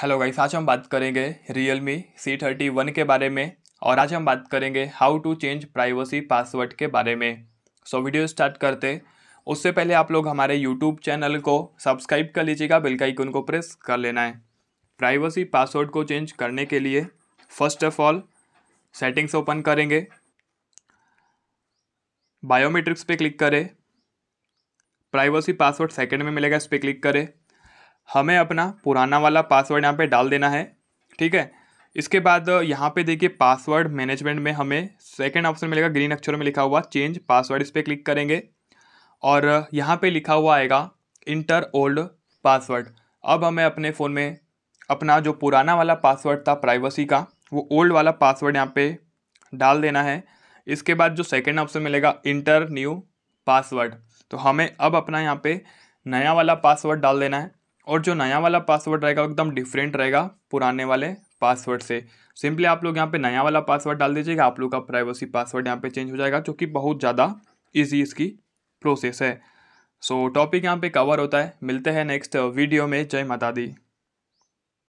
hello guys आज हम बात करेंगे Realme C thirty one के बारे में और आज हम बात करेंगे how to change privacy password के बारे में सो so, वीडियो स्टार्ट करते उससे पहले आप लोग हमारे यूट्यूब चैनल को सब्सक्राइब कर लीजिएगा बिल का आइकन को प्रेस कर लेना है प्राइवेसी पासवर्ड को चेंज करने के लिए first of all settings open करेंगे बायोमेट्रिक्स पे क्लिक करें प्राइवेसी पासवर्ड सेकंड में मिलेगा इस पर क्लिक करें हमें अपना पुराना वाला पासवर्ड यहाँ पे डाल देना है ठीक है इसके बाद यहाँ पे देखिए पासवर्ड मैनेजमेंट में हमें सेकंड ऑप्शन मिलेगा ग्रीन अक्षरों में लिखा हुआ चेंज पासवर्ड इस पर क्लिक करेंगे और यहाँ पे लिखा हुआ आएगा इंटर ओल्ड पासवर्ड अब हमें अपने फ़ोन में अपना जो पुराना वाला पासवर्ड था प्राइवेसी का वो ओल्ड वाला पासवर्ड यहाँ पे डाल देना है इसके बाद जो सेकंड ऑप्शन मिलेगा इंटर न्यू पासवर्ड तो हमें अब अपना यहाँ पे नया वाला पासवर्ड डाल देना है और जो नया वाला पासवर्ड रहेगा एकदम डिफरेंट रहेगा पुराने वाले पासवर्ड से सिंपली आप लोग यहाँ पे नया वाला पासवर्ड डाल दीजिएगा आप लोग का प्राइवेसी पासवर्ड यहाँ पे चेंज हो जाएगा जो कि बहुत ज़्यादा ईजी इसकी प्रोसेस है सो टॉपिक यहाँ पे कवर होता है मिलते हैं नेक्स्ट वीडियो में जय माता दी